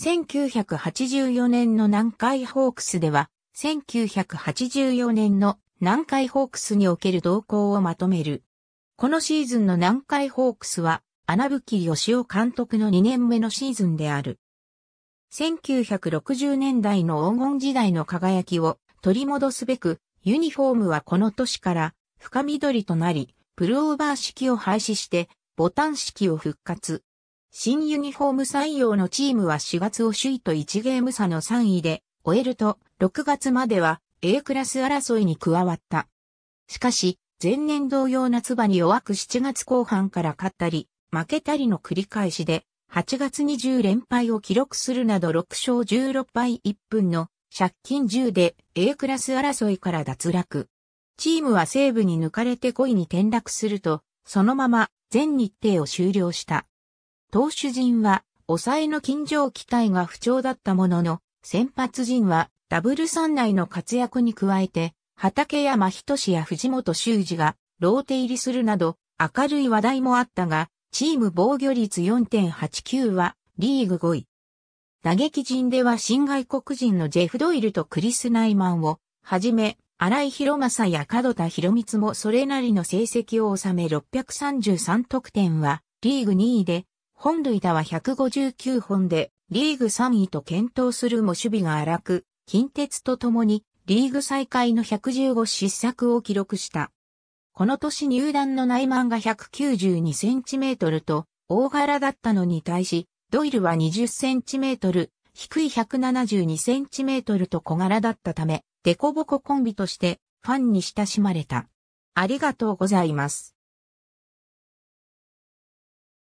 1984年の南海ホークスでは、1984年の南海ホークスにおける動向をまとめる。このシーズンの南海ホークスは、穴吹義雄監督の2年目のシーズンである。1960年代の黄金時代の輝きを取り戻すべく、ユニフォームはこの年から深緑となり、プルオーバー式を廃止して、ボタン式を復活。新ユニフォーム採用のチームは4月を首位と1ゲーム差の3位で終えると、6月までは A クラス争いに加わった。しかし、前年同様夏場に弱く7月後半から勝ったり、負けたりの繰り返しで、8月20連敗を記録するなど6勝16敗1分の借金10で A クラス争いから脱落。チームは西部に抜かれて5位に転落すると、そのまま全日程を終了した。投手陣は、抑えの近張期待が不調だったものの、先発陣は、ダブル3内の活躍に加えて、畠山仁や藤本修二が、ローテ入りするなど、明るい話題もあったが、チーム防御率4.89は、リーグ5位。打撃陣では新外国人のジェフ・ドイルとクリス・ナイマンを、はじめ、荒井博正や門田博光もそれなりの成績を収め633得点は、リーグ2位で、本塁打は159本で、リーグ3位と検討するも守備が荒く、近鉄と共にリーグ再開の115失策を記録した。この年入団の内満が192センチメートルと大柄だったのに対し、ドイルは20センチメートル、低い172センチメートルと小柄だったため、デコボココンビとしてファンに親しまれた。ありがとうございます。